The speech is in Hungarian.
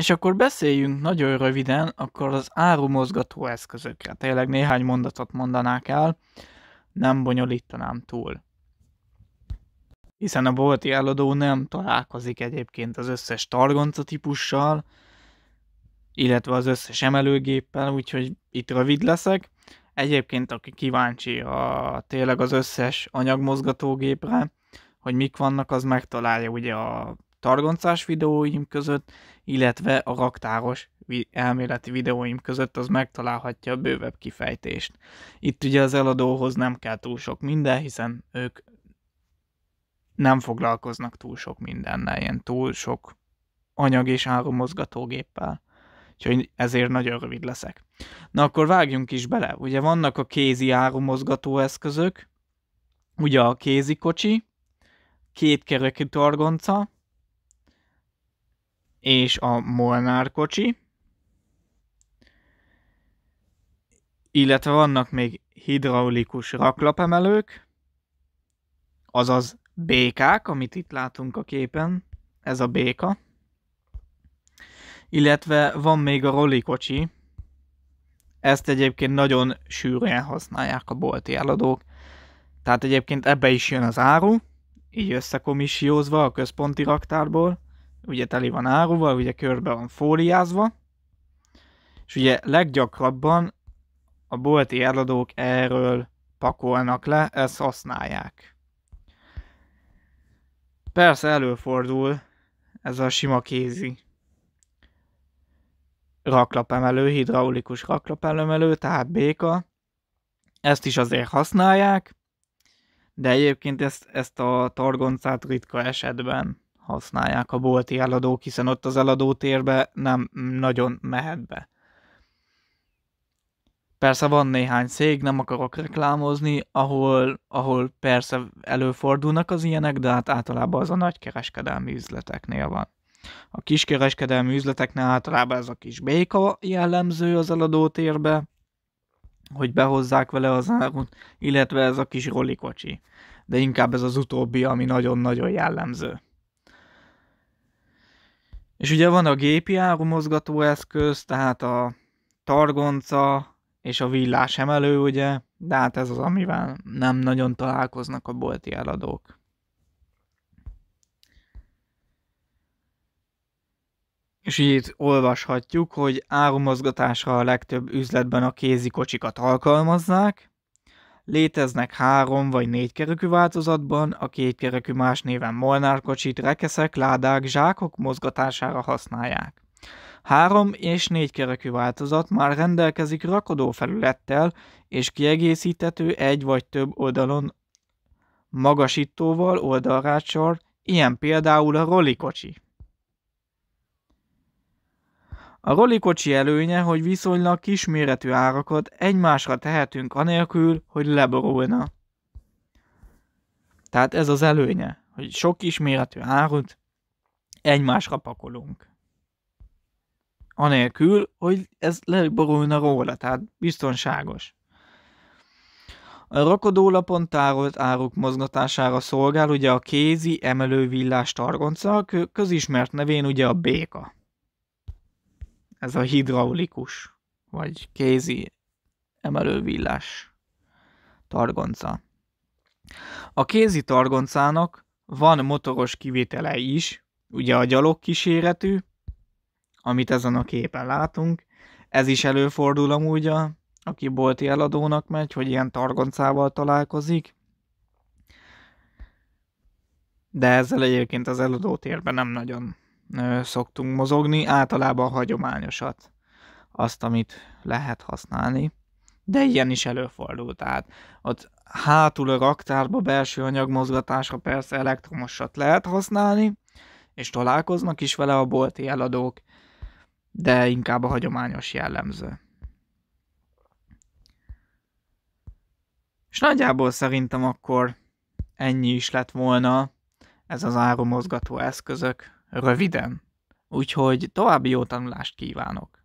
És akkor beszéljünk nagyon röviden akkor az árumozgató eszközökre. Tényleg néhány mondatot mondanák el, nem bonyolítanám túl. Hiszen a bolti eladó nem találkozik egyébként az összes targonca típussal, illetve az összes emelőgéppel, úgyhogy itt rövid leszek. Egyébként, aki kíváncsi a, tényleg az összes anyagmozgatógépre, hogy mik vannak, az megtalálja ugye a targoncás videóim között, illetve a raktáros elméleti videóim között az megtalálhatja a bővebb kifejtést. Itt ugye az eladóhoz nem kell túl sok minden, hiszen ők nem foglalkoznak túl sok mindennel, ilyen túl sok anyag és áramozgatógéppel. Úgyhogy ezért nagyon rövid leszek. Na akkor vágjunk is bele. Ugye vannak a kézi áramozgató eszközök, ugye a kézi kocsi, kétkerekű targonca, és a Molnár kocsi, illetve vannak még hidraulikus raklapemelők, azaz békák, amit itt látunk a képen, ez a béka, illetve van még a kocsi. ezt egyébként nagyon sűrűen használják a bolti eladók, tehát egyébként ebbe is jön az áru, így összekomisziózva a központi raktárból, ugye teli van áruval, ugye körbe van fóliázva, és ugye leggyakrabban a bolti eladók erről pakolnak le, ezt használják. Persze előfordul ez a sima kézi raklapemelő, hidraulikus raklapemelő, tehát béka. Ezt is azért használják, de egyébként ezt, ezt a targoncát ritka esetben használják a bolti eladók, hiszen ott az eladótérbe nem nagyon mehet be. Persze van néhány cég, nem akarok reklámozni, ahol, ahol persze előfordulnak az ilyenek, de hát általában az a nagykereskedelmi üzleteknél van. A kiskereskedelmi üzleteknél általában ez a kis béka jellemző az eladótérbe, hogy behozzák vele az árut, illetve ez a kis rolikocsi. De inkább ez az utóbbi, ami nagyon-nagyon jellemző. És ugye van a gépi áru mozgatóeszköz, tehát a targonca és a villás emelő, ugye, de hát ez az, amivel nem nagyon találkoznak a bolti eladók. És így itt olvashatjuk, hogy árumozgatásra a legtöbb üzletben a kézi kocsikat alkalmazzák, Léteznek három vagy négy kerekű változatban, a két kerekű más néven kocsit, rekeszek, ládák, zsákok mozgatására használják. Három és négy kerekű változat már rendelkezik rakodó felülettel és kiegészíthető egy vagy több oldalon magasítóval, oldalrácsor, ilyen például a kocsi. A rolikocsi előnye, hogy viszonylag kisméretű árakat egymásra tehetünk anélkül, hogy leborulna. Tehát ez az előnye, hogy sok kisméretű árut egymásra pakolunk. Anélkül, hogy ez leborulna róla, tehát biztonságos. A rakodólapon tárolt áruk mozgatására szolgál ugye a kézi emelő villás targonca, közismert nevén ugye a béka ez a hidraulikus, vagy kézi emelővillás targonca. A kézi targoncának van motoros kivitele is, ugye a gyalog kíséretű, amit ezen a képen látunk, ez is előfordul amúgy a, aki bolti eladónak megy, hogy ilyen targoncával találkozik, de ezzel egyébként az eladótérben nem nagyon szoktunk mozogni, általában hagyományosat, azt, amit lehet használni, de ilyen is előfordul, tehát ott hátul a raktárba belső anyagmozgatásra persze elektromosat lehet használni, és találkoznak is vele a bolti eladók, de inkább a hagyományos jellemző. És nagyjából szerintem akkor ennyi is lett volna ez az áromozgató eszközök röviden. Úgyhogy további jó tanulást kívánok!